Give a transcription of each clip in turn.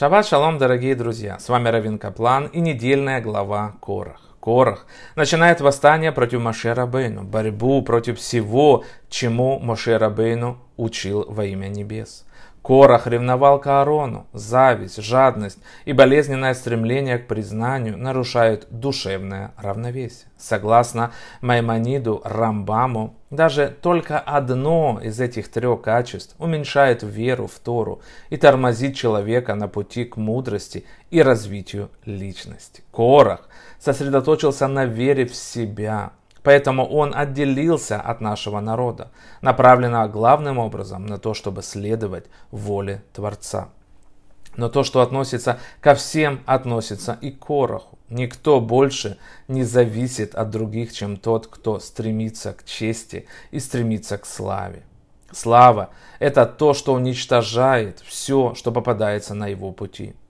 Шаббат шалом, дорогие друзья! С вами Равин Каплан и недельная глава Корах. Корах начинает восстание против Моше Рабейну, борьбу против всего, чему Моше Рабейну учил во имя небес. Корах ревновал к Аарону, зависть, жадность и болезненное стремление к признанию нарушают душевное равновесие. Согласно Маймониду Рамбаму, даже только одно из этих трех качеств уменьшает веру в Тору и тормозит человека на пути к мудрости и развитию личности. Корах сосредоточился на вере в себя, Поэтому он отделился от нашего народа, направлено главным образом на то, чтобы следовать воле Творца. Но то, что относится ко всем, относится и к Короху. Никто больше не зависит от других, чем тот, кто стремится к чести и стремится к славе. Слава – это то, что уничтожает все, что попадается на его пути –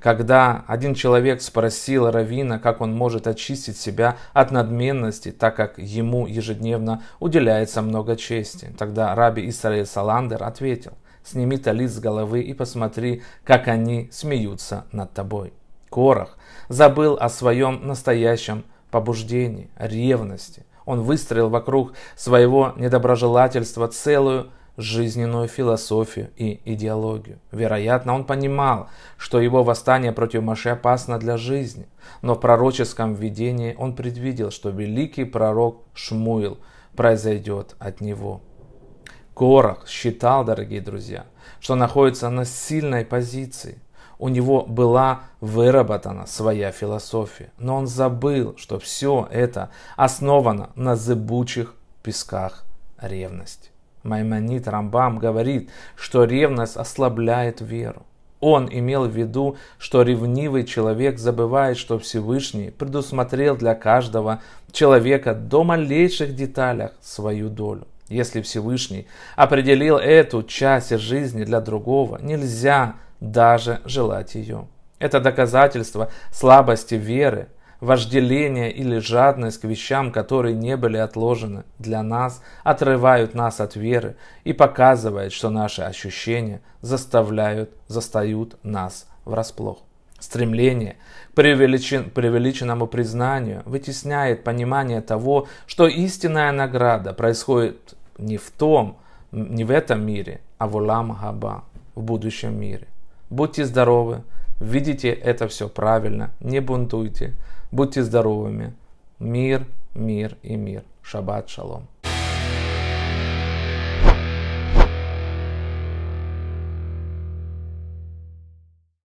когда один человек спросил Равина, как он может очистить себя от надменности, так как ему ежедневно уделяется много чести, тогда раби Исраиль Саландер ответил, сними талит с головы и посмотри, как они смеются над тобой. Корах забыл о своем настоящем побуждении, ревности. Он выстроил вокруг своего недоброжелательства целую жизненную философию и идеологию. Вероятно, он понимал, что его восстание против Маше опасно для жизни, но в пророческом видении он предвидел, что великий пророк Шмуил произойдет от него. Корах считал, дорогие друзья, что находится на сильной позиции. У него была выработана своя философия, но он забыл, что все это основано на зыбучих песках ревности. Маймонит Рамбам говорит, что ревность ослабляет веру. Он имел в виду, что ревнивый человек забывает, что Всевышний предусмотрел для каждого человека до малейших деталях свою долю. Если Всевышний определил эту часть жизни для другого, нельзя даже желать ее. Это доказательство слабости веры, Вожделение или жадность к вещам, которые не были отложены для нас, отрывают нас от веры и показывает, что наши ощущения заставляют, застают нас врасплох. Стремление к преувеличен, преувеличенному признанию вытесняет понимание того, что истинная награда происходит не в том, не в этом мире, а в Улам Хаба, в будущем мире. Будьте здоровы! Видите это все правильно, не бунтуйте, будьте здоровыми. Мир, мир и мир. Шаббат шалом.